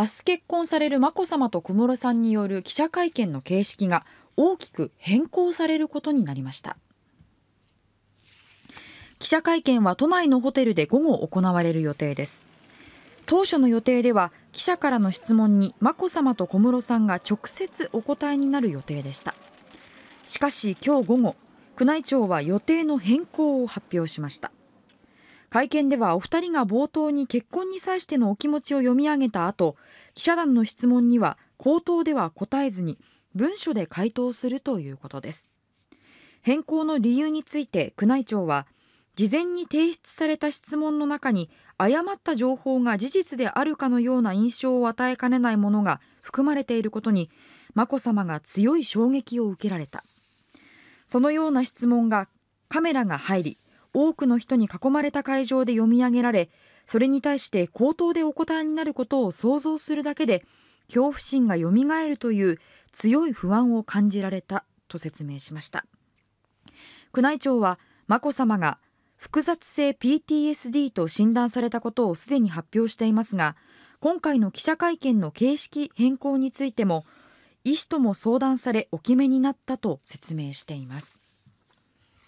明日結婚される眞子さまと小室さんによる記者会見の形式が大きく変更されることになりました記者会見は都内のホテルで午後行われる予定です当初の予定では記者からの質問に眞子さまと小室さんが直接お答えになる予定でしたしかし今日午後宮内庁は予定の変更を発表しました会見ではお二人が冒頭に結婚に際してのお気持ちを読み上げた後記者団の質問には口頭では答えずに文書で回答するということです変更の理由について宮内庁は事前に提出された質問の中に誤った情報が事実であるかのような印象を与えかねないものが含まれていることに眞子さまが強い衝撃を受けられたそのような質問がカメラが入り多くの人に囲まれた会場で読み上げられそれに対して口頭でお答えになることを想像するだけで恐怖心がよみがえるという強い不安を感じられたと説明しました宮内庁は眞子さまが複雑性 PTSD と診断されたことをすでに発表していますが今回の記者会見の形式変更についても医師とも相談されお決めになったと説明しています